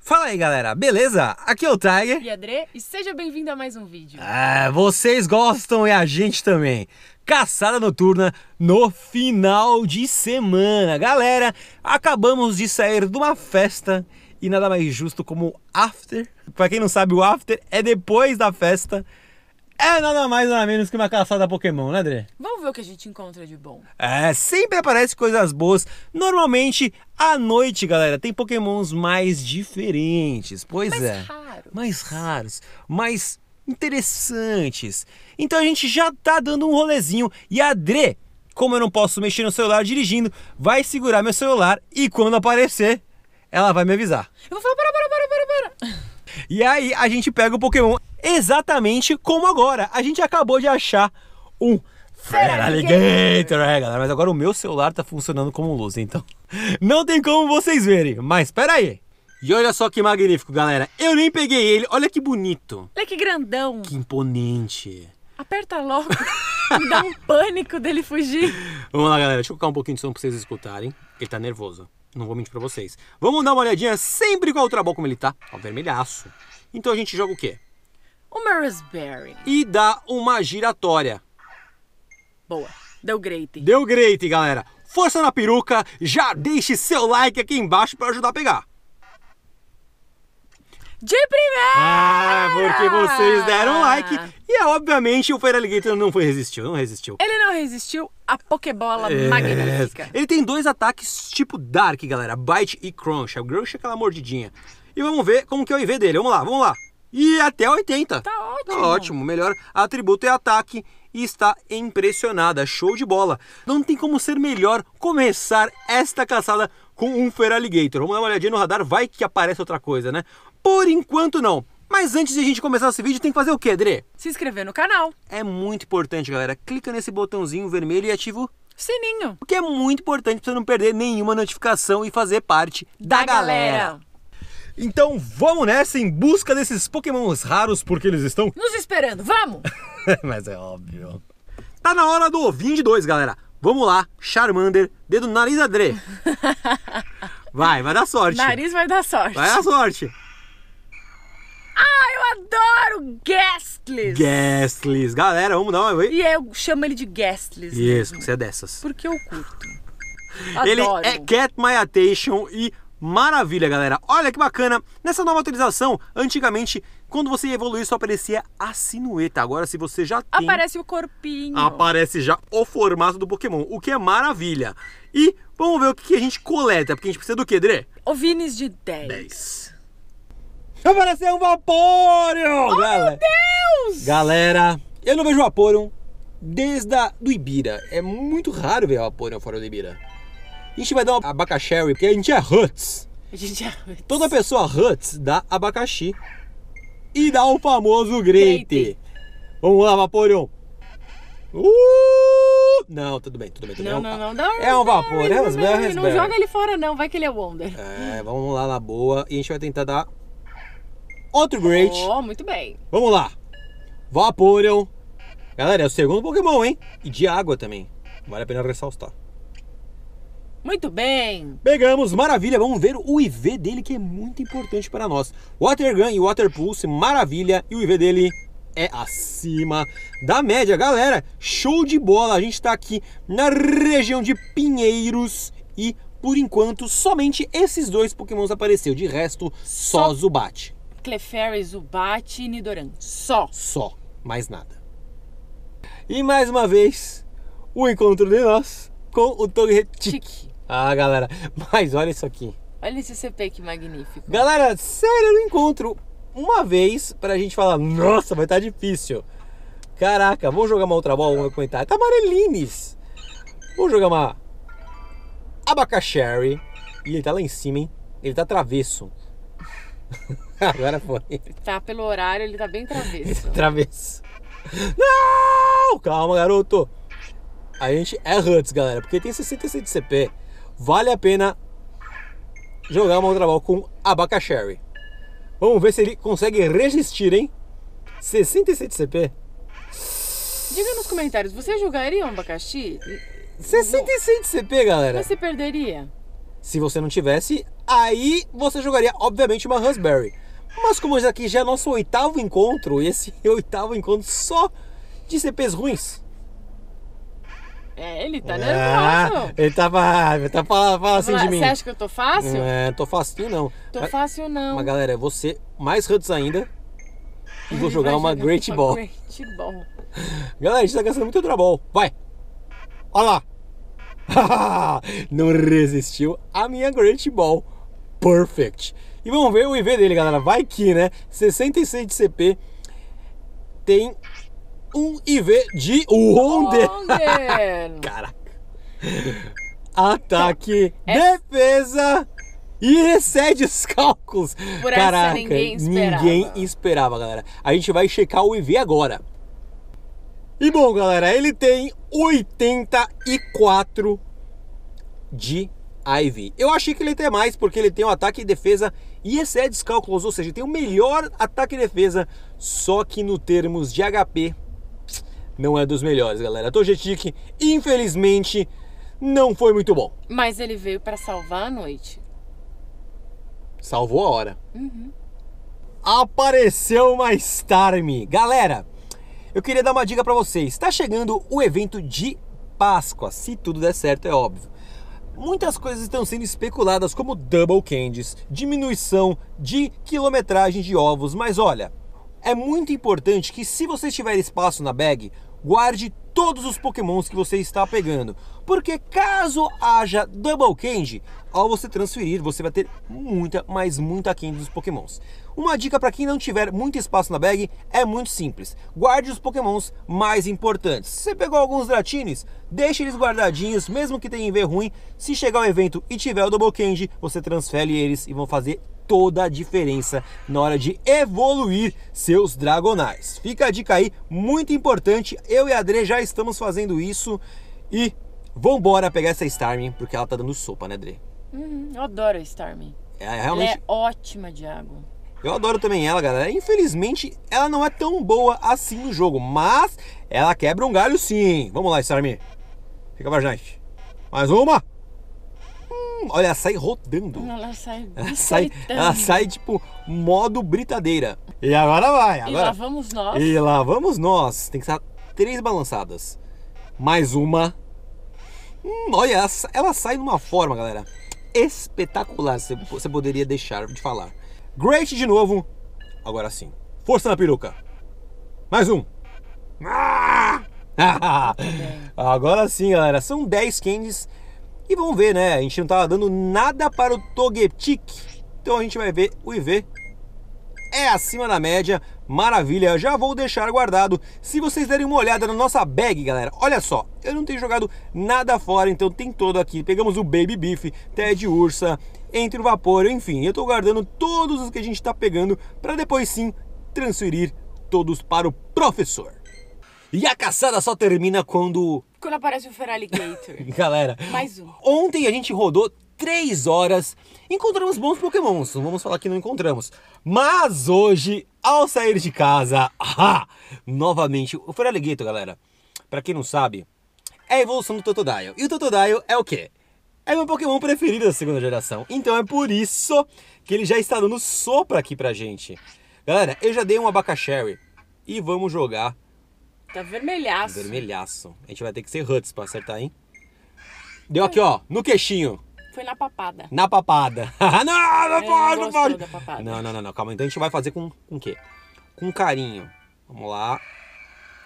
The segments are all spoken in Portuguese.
Fala aí galera, beleza? Aqui é o Tiger e André. e seja bem-vindo a mais um vídeo. É, vocês gostam e a gente também. Caçada noturna no final de semana. Galera, acabamos de sair de uma festa e nada mais justo como after. Para quem não sabe, o after é depois da festa. É nada mais nada menos que uma caçada Pokémon, né, Dre? Vamos ver o que a gente encontra de bom. É, sempre aparece coisas boas. Normalmente à noite, galera, tem Pokémons mais diferentes. Pois mais é. Raros. Mais raros. Mais interessantes. Então a gente já tá dando um rolezinho e a Dre, como eu não posso mexer no celular dirigindo, vai segurar meu celular e quando aparecer, ela vai me avisar. Eu vou falar para para para para para. E aí a gente pega o Pokémon exatamente como agora. A gente acabou de achar um Fera é, galera. Mas agora o meu celular tá funcionando como luz, então não tem como vocês verem. Mas espera aí. E olha só que magnífico, galera. Eu nem peguei ele. Olha que bonito. Olha que grandão. Que imponente. Aperta logo. Me dá um pânico dele fugir. Vamos lá, galera. Deixa eu colocar um pouquinho de som pra vocês escutarem. Ele tá nervoso. Não vou mentir pra vocês. Vamos dar uma olhadinha sempre com a Ultraball como ele tá. Ó, vermelhaço. Então a gente joga o quê? uma raspberry. E dá uma giratória. Boa. Deu great. Deu great, galera. Força na peruca, já deixe seu like aqui embaixo para ajudar a pegar. De primeira! Ah, porque vocês deram like. E é, obviamente o Fire Alligator não foi resistiu, não resistiu. Ele não resistiu à Pokébola é... magnífica. Ele tem dois ataques tipo Dark, galera. Bite e Crunch. É o Crunch é aquela mordidinha. E vamos ver como que é o IV dele. Vamos lá, vamos lá e até 80. Tá ótimo. Tá ótimo, melhor. Atributo é ataque e está impressionada. Show de bola. Não tem como ser melhor começar esta caçada com um Feraligator. Vamos dar uma olhadinha no radar, vai que aparece outra coisa, né? Por enquanto não. Mas antes de a gente começar esse vídeo, tem que fazer o quê, Dre? Se inscrever no canal. É muito importante, galera. Clica nesse botãozinho vermelho e ativa o sininho. O que é muito importante para você não perder nenhuma notificação e fazer parte da, da galera. galera. Então vamos nessa em busca desses pokémons raros porque eles estão... Nos esperando, vamos! Mas é óbvio. Tá na hora do 22, de dois, galera. Vamos lá, Charmander, dedo no nariz Adré. Vai, vai dar sorte. Nariz vai dar sorte. Vai dar sorte. Ah, eu adoro Guestless. Guestless. Galera, vamos dar uma... E eu chamo ele de Guestless. Isso, mesmo. você é dessas. Porque eu curto. Adoro. Ele é Cat My Attention e Maravilha, galera! Olha que bacana! Nessa nova atualização, antigamente, quando você ia evoluir, só aparecia a sinueta. Agora, se você já tem... Aparece o corpinho. Aparece já o formato do Pokémon, o que é maravilha. E vamos ver o que a gente coleta, porque a gente precisa do quê, Dre? Vinis de 10. 10. Apareceu um Vaporeon! Oh, galera. meu Deus! Galera, eu não vejo Vaporeon desde a do Ibira. É muito raro ver Vaporeon fora do Ibira. A gente vai dar uma abacaxi, porque a gente é Huts. A gente é Huts. Toda pessoa Huts dá abacaxi e dá o famoso grete. Vamos lá, Vaporeon. Uh! Não, tudo bem, tudo bem. Tudo não, bem. não, não, não. É um vapor, não, é um é esberro, Não joga ele fora não, vai que ele é Wonder. É, vamos lá na boa. E a gente vai tentar dar outro Great. Oh, muito bem. Vamos lá. Vaporeon. Galera, é o segundo Pokémon, hein? E de água também. Vale a pena ressaltar. Muito bem. Pegamos, maravilha. Vamos ver o IV dele que é muito importante para nós. Water Gun e Water Pulse, maravilha. E o IV dele é acima da média. Galera, show de bola. A gente está aqui na região de Pinheiros e por enquanto somente esses dois pokémons apareceu. De resto, só, só Zubat. Clefairy, Zubat e Nidoran. Só. Só. Mais nada. E mais uma vez, o encontro de nós com o Togetic. Ah, galera, mas olha isso aqui. Olha esse CP que magnífico. Galera, sério, eu não encontro uma vez pra gente falar, nossa, vai estar tá difícil. Caraca, vamos jogar uma outra bola, vamos comentar. Tamarelines. Tá vamos jogar uma abacaxi E ele tá lá em cima, hein? Ele tá travesso. Agora foi. Tá pelo horário, ele tá bem travesso. travesso. Não! Calma, garoto. A gente é Huts, galera, porque tem 66 de CP vale a pena jogar uma outra bola com abacaxi? Vamos ver se ele consegue resistir, hein? 67 CP. Diga nos comentários, você jogaria um abacaxi? 67 CP, galera. Você perderia? Se você não tivesse, aí você jogaria, obviamente, uma Raspberry. Mas como esse aqui já é nosso oitavo encontro, e esse oitavo encontro só de CPs ruins, é, ele tá é, nervoso. ele tava. Tá, tá, fala, falando assim de é? mim. Você acha que eu tô fácil? É, tô fácil não. Tô mas, é, fácil não. Mas galera, é você mais Huts ainda. E vou jogar uma Great uma Ball. Great Ball. Galera, a gente tá gastando muito Ball. Vai! Olha lá! não resistiu a minha Great Ball. Perfect. E vamos ver o IV dele, galera. Vai que, né? 66 de CP. Tem um IV de Wonder. Caraca. Ataque, é. defesa e excede os cálculos. Por Caraca, ninguém esperava. ninguém esperava, galera. A gente vai checar o IV agora. E bom, galera, ele tem 84 de IV. Eu achei que ele tem mais, porque ele tem um ataque e defesa e excede os cálculos, ou seja, tem o melhor ataque e defesa, só que no termos de HP não é dos melhores, galera. Tojetic, infelizmente, não foi muito bom. Mas ele veio para salvar a noite. Salvou a hora. Uhum. Apareceu mais tarde. Galera, eu queria dar uma dica para vocês. Está chegando o evento de Páscoa, se tudo der certo, é óbvio. Muitas coisas estão sendo especuladas, como double candies, diminuição de quilometragem de ovos, mas olha, é muito importante que se você tiver espaço na bag, guarde todos os pokémons que você está pegando. Porque caso haja Double Candy, ao você transferir, você vai ter muita, mas muita Candy dos pokémons. Uma dica para quem não tiver muito espaço na bag é muito simples. Guarde os pokémons mais importantes. Se você pegou alguns Dratines, deixe eles guardadinhos, mesmo que tenha em ver ruim. Se chegar ao evento e tiver o Double Candy, você transfere eles e vão fazer toda a diferença na hora de evoluir seus dragonais. Fica a dica aí, muito importante. Eu e a Dre já estamos fazendo isso e vambora pegar essa Starmie, porque ela tá dando sopa, né, Dre? Uhum, eu adoro a Starmie. É, realmente... Ela é ótima de água. Eu adoro também ela, galera. Infelizmente, ela não é tão boa assim no jogo, mas ela quebra um galho sim. Vamos lá, Starmie. Fica pra gente. Mais uma! olha, ela sai rodando. Ela sai ela sai, ela sai, tipo modo britadeira. E agora vai. Agora. E lá vamos nós. E lá vamos nós. Tem que estar três balançadas. Mais uma. Hum, olha, ela, sai de uma forma, galera. Espetacular, você, você poderia deixar de falar. Great de novo. Agora sim. Força na peruca. Mais um. Ah! Tá agora sim, galera. São 10 candies. E vamos ver, né? A gente não estava tá dando nada para o Togetic. Então a gente vai ver o IV. É acima da média, maravilha, já vou deixar guardado. Se vocês derem uma olhada na nossa bag, galera, olha só, eu não tenho jogado nada fora, então tem todo aqui. Pegamos o Baby Beef, Ted Ursa, Entre o Vapor, enfim, eu estou guardando todos os que a gente está pegando para depois sim transferir todos para o professor. E a caçada só termina quando quando aparece o Feraligator. Galera, mais um. Ontem a gente rodou três horas, encontramos bons pokémons, não vamos falar que não encontramos. Mas hoje, ao sair de casa, ah, novamente, o Feraligator, galera, para quem não sabe, é a evolução do Totodile. E o Totodile é o quê? É meu Pokémon preferido da segunda geração. Então é por isso que ele já está dando sopa aqui pra gente. Galera, eu já dei um abacaxerry e vamos jogar Tá vermelhaço. Vermelhaço. A gente vai ter que ser Huts pra acertar, hein? Deu aqui, ó, no queixinho. Foi na papada. Na papada. não, é, não pode, não pode. Não, não, não, não, calma. Então a gente vai fazer com o quê? Com carinho. Vamos lá.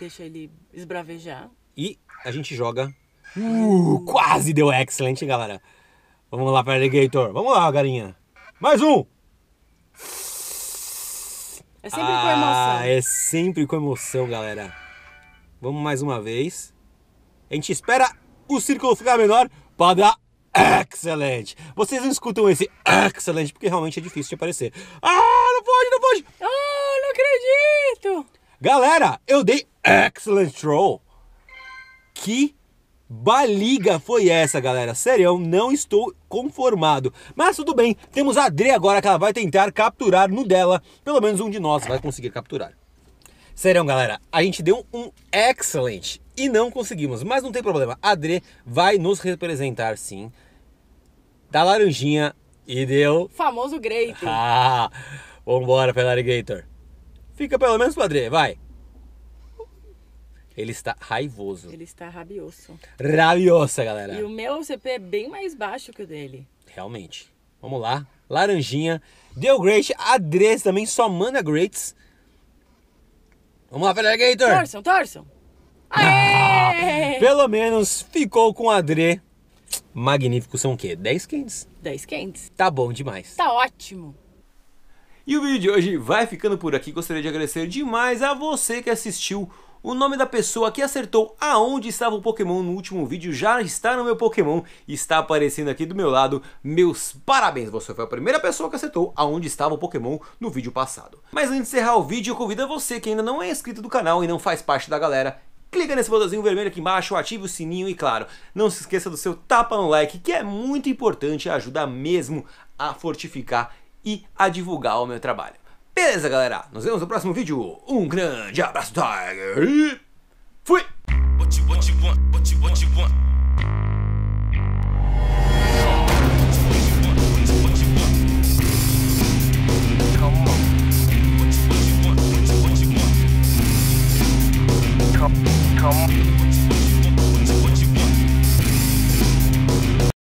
Deixa ele esbravejar. E a gente joga. Uh, uh. quase deu excelente, galera. Vamos lá para Alligator. Vamos lá, galinha. Mais um. É sempre ah, com emoção. Ah, é sempre com emoção, galera. Vamos mais uma vez. A gente espera o círculo ficar menor para dar excelente. Vocês não escutam esse excelente porque realmente é difícil de aparecer. Ah, não pode, não pode. Ah, não acredito. Galera, eu dei excellent troll. Que baliga foi essa, galera? Sério, não estou conformado. Mas tudo bem, temos a Dre agora que ela vai tentar capturar no dela. Pelo menos um de nós vai conseguir capturar. Sério, galera, a gente deu um excelente e não conseguimos, mas não tem problema. A Dre vai nos representar sim. Da laranjinha e deu. Famoso Greater. Ah, vambora, Pelarigator. Fica pelo menos pro Adre, vai. Ele está raivoso. Ele está rabioso. Rabiosa, galera. E o meu CP é bem mais baixo que o dele. Realmente. Vamos lá. Laranjinha. Deu Great. A Dres também só manda Greats. Vamos lá, Alligator! Torçam, torçam! Ah, Aê! Ah, pelo menos ficou com a Adrê. Magnífico são o quê? 10 quentes? 10 quentes. Tá bom demais. Tá ótimo. E o vídeo de hoje vai ficando por aqui. Gostaria de agradecer demais a você que assistiu o nome da pessoa que acertou aonde estava o Pokémon no último vídeo já está no meu Pokémon e está aparecendo aqui do meu lado. Meus parabéns, você foi a primeira pessoa que acertou aonde estava o Pokémon no vídeo passado. Mas antes de encerrar o vídeo, eu convido a você que ainda não é inscrito do canal e não faz parte da galera, clica nesse botãozinho vermelho aqui embaixo, ative o sininho e claro, não se esqueça do seu tapa no like, que é muito importante, ajuda mesmo a fortificar e a divulgar o meu trabalho. Beleza, galera? Nos vemos no próximo vídeo. Um grande abraço, Tiger. E fui! Come,